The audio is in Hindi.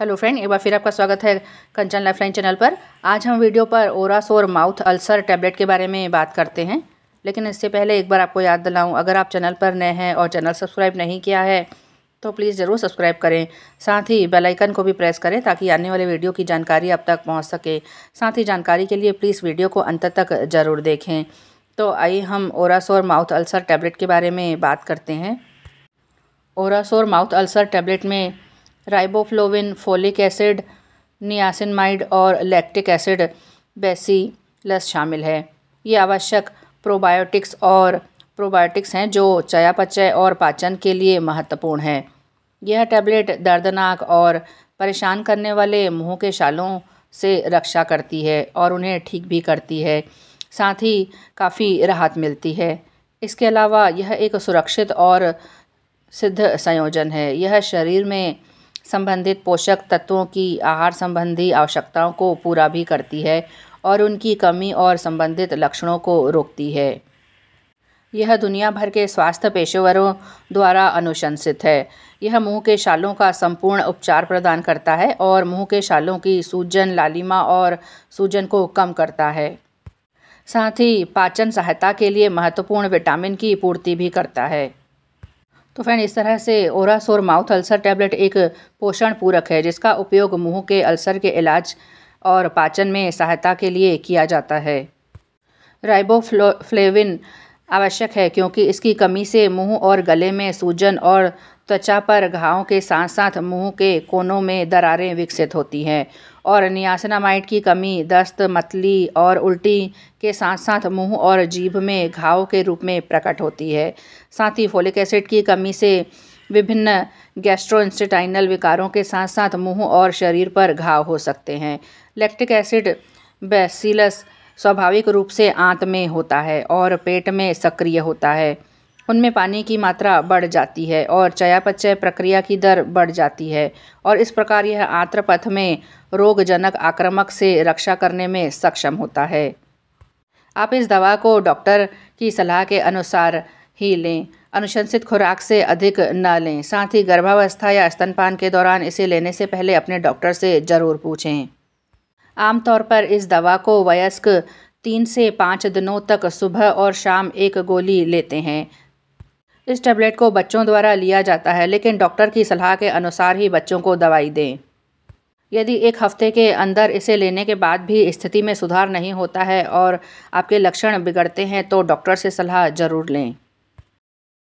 हेलो फ्रेंड एक बार फिर आपका स्वागत है कंचन लाइफलाइन चैनल पर आज हम वीडियो पर ओरास और माउथ अल्सर टैबलेट के बारे में बात करते हैं लेकिन इससे पहले एक बार आपको याद दिलाऊं अगर आप चैनल पर नए हैं और चैनल सब्सक्राइब नहीं किया है तो प्लीज़ ज़रूर सब्सक्राइब करें साथ ही बेल आइकन को भी प्रेस करें ताकि आने वाले वीडियो की जानकारी आप तक पहुँच सके साथ ही जानकारी के लिए प्लीज़ वीडियो को अंत तक ज़रूर देखें तो आइए हम ओरास और माउथ अल्सर टैबलेट के बारे में बात करते हैं ओरास और माउथ अल्सर टैबलेट में राइबोफ्लोविन फोलिक एसिड नियासिनमाइड और लैक्टिक एसिड लस शामिल है ये आवश्यक प्रोबायोटिक्स और प्रोबायोटिक्स हैं जो चयापचय और पाचन के लिए महत्वपूर्ण हैं यह टैबलेट दर्दनाक और परेशान करने वाले मुंह के शालों से रक्षा करती है और उन्हें ठीक भी करती है साथ ही काफ़ी राहत मिलती है इसके अलावा यह एक सुरक्षित और सिद्ध संयोजन है यह शरीर में संबंधित पोषक तत्वों की आहार संबंधी आवश्यकताओं को पूरा भी करती है और उनकी कमी और संबंधित लक्षणों को रोकती है यह दुनिया भर के स्वास्थ्य पेशेवरों द्वारा अनुशंसित है यह मुंह के शालों का संपूर्ण उपचार प्रदान करता है और मुंह के शालों की सूजन लालिमा और सूजन को कम करता है साथ ही पाचन सहायता के लिए महत्वपूर्ण विटामिन की पूर्ति भी करता है तो फ्रेंड इस तरह से ओरासोर माउथ अल्सर टैबलेट एक पोषण पूरक है जिसका उपयोग मुंह के अल्सर के इलाज और पाचन में सहायता के लिए किया जाता है राइबोफ्लो फ्लेविन आवश्यक है क्योंकि इसकी कमी से मुंह और गले में सूजन और त्वचा पर घावों के साथ साथ मुंह के कोनों में दरारें विकसित होती हैं और नियासनामाइट की कमी दस्त मतली और उल्टी के साथ साथ मुंह और जीभ में घाव के रूप में प्रकट होती है साथ ही फोलिक एसिड की कमी से विभिन्न गैस्ट्रोइंस्टेटाइनल विकारों के साथ साथ मुंह और शरीर पर घाव हो सकते हैं लैक्टिक एसिड बेसिलस स्वाभाविक रूप से आंत में होता है और पेट में सक्रिय होता है उनमें पानी की मात्रा बढ़ जाती है और चयापचय प्रक्रिया की दर बढ़ जाती है और इस प्रकार यह आंत्रपथ में रोगजनक आक्रामक से रक्षा करने में सक्षम होता है आप इस दवा को डॉक्टर की सलाह के अनुसार ही लें अनुशंसित खुराक से अधिक न लें साथ ही गर्भावस्था या स्तनपान के दौरान इसे लेने से पहले अपने डॉक्टर से ज़रूर पूछें आमतौर पर इस दवा को वयस्क तीन से पाँच दिनों तक सुबह और शाम एक गोली लेते हैं इस टैबलेट को बच्चों द्वारा लिया जाता है लेकिन डॉक्टर की सलाह के अनुसार ही बच्चों को दवाई दें यदि एक हफ्ते के अंदर इसे लेने के बाद भी स्थिति में सुधार नहीं होता है और आपके लक्षण बिगड़ते हैं तो डॉक्टर से सलाह ज़रूर लें